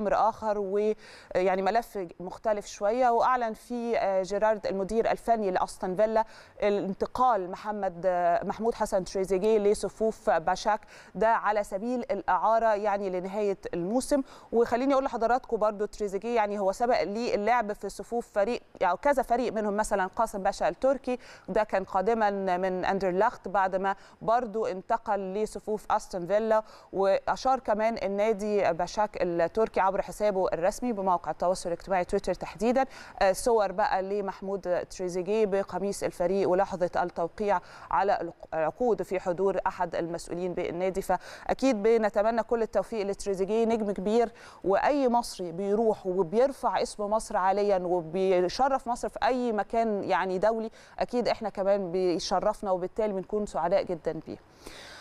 امر اخر ويعني ملف مختلف شويه واعلن في آه، جيرارد المدير الفني لاستون فيلا الانتقال محمد آه، محمود حسن تريزيجيه لصفوف باشاك ده على سبيل الاعاره يعني لنهايه الموسم وخليني اقول لحضراتكم برضو تريزيجيه يعني هو سبق لي اللعب في صفوف فريق او يعني كذا فريق منهم مثلا قاسم باشا التركي ده كان قادما من اندرلخت بعد ما برضو انتقل لصفوف استون فيلا واشار كمان النادي باشاك التركي عبر حسابه الرسمي بموقع التواصل الاجتماعي تويتر تحديدا آه، صور بقى لمحمود تريزيجيه بقميص الفريق ولحظه التوقيع على العقود في حضور احد المسؤولين بالنادي فاكيد بنتمنى كل التوفيق لتريزيجيه نجم كبير واي مصري بيروح وبيرفع اسم مصر عاليا وبيشرف مصر في اي مكان يعني دولي اكيد احنا كمان بيشرفنا وبالتالي بنكون سعداء جدا بيه